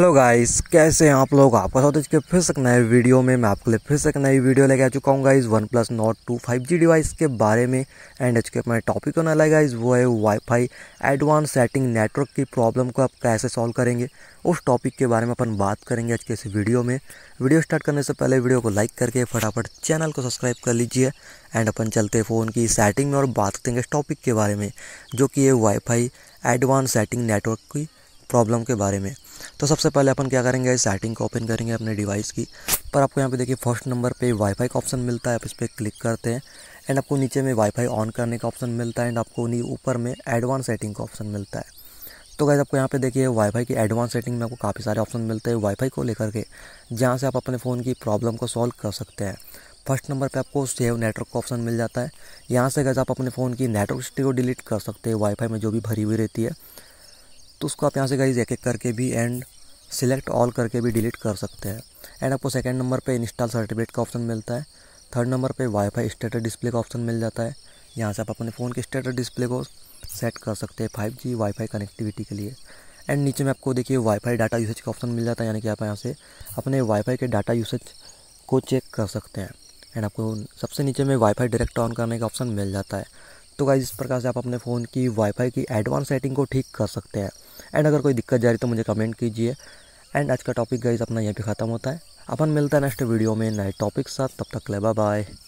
hello guys कैसे हैं आप लोग आपका साथ इसके फिर से नए वीडियो में मैं आपके लिए फिर से नई वीडियो लेके आ चुका हूँ guys OnePlus Nord two five G device के बारे में एंड आज के अपना टॉपिक होने लगा गाइस वो है वाईफाई एडवांस सेटिंग नेटवर्क की प्रॉब्लम को आप कैसे सॉल्व करेंगे उस टॉपिक के बारे में अपन बात करेंगे आज के इस वीडियो में वीडियो स्टार्ट करने से पहले वीडियो को लाइक करके फटाफट चैनल को सब्सक्राइब कर लीजिए एंड अपन चलते फ़ोन की सेटिंग में और बात करेंगे इस टॉपिक के बारे में जो कि wi wifi advance setting network की प्रॉब्लम के बारे में तो सबसे पहले अपन क्या करेंगे सेटिंग को ओपन करेंगे अपने डिवाइस की पर आपको यहाँ पे देखिए फर्स्ट नंबर पे वाईफाई का ऑप्शन मिलता है आप इस पर क्लिक करते हैं एंड आपको नीचे में वाईफाई ऑन करने का ऑप्शन मिलता है एंड आपको ऊपर में एडवांस सेटिंग का ऑप्शन मिलता है तो गैस आपको यहाँ पे देखिए वाईफाई की एडवांस सेटिंग में आपको काफ़ी सारे ऑप्शन मिलते हैं वाईफाई को लेकर के जहाँ से आप अपने फ़ोन की प्रॉब्लम को सॉल्व कर सकते हैं फर्स्ट नंबर पे आपको सेव नेटवर्क का ऑप्शन मिल जाता है यहाँ से गैस आप अपने फ़ोन की नेटवर्क हिस्ट्री को डिलीट कर सकते हैं वाईफाई में जो भी भरी हुई रहती है तो उसको आप यहाँ से गाइज एक एक करके भी एंड सिलेक्ट ऑल करके भी डिलीट कर सकते हैं एंड आपको सेकेंड नंबर पर इंस्टॉल सर्टिफिकेट का ऑप्शन मिलता है थर्ड नंबर पे वाईफाई स्टेटस डिस्प्ले का ऑप्शन मिल जाता है यहाँ से आप अपने फ़ोन के स्टेटस डिस्प्ले को सेट कर सकते हैं फाइव जी वाईफाई कनेक्टिविटी के लिए एंड नीचे में आपको देखिए वाईफाई डाटा यूसेज का ऑप्शन मिल जाता है यानी कि आप यहाँ से अपने वाईफाई के डाटा यूसेज को चेक कर सकते हैं एंड आपको सबसे नीचे में वाईफाई डायरेक्ट ऑन करने का ऑप्शन मिल जाता है तो गाइज इस प्रकार से आप अपने फ़ोन की वाईफाई की एडवांस सेटिंग को ठीक कर सकते हैं एंड अगर कोई दिक्कत जा रही तो मुझे कमेंट कीजिए एंड आज का टॉपिक गाइज अपना यहीं पे ख़त्म होता है अपन मिलता है नेक्स्ट वीडियो में नए टॉपिक साथ तब तक ले बाय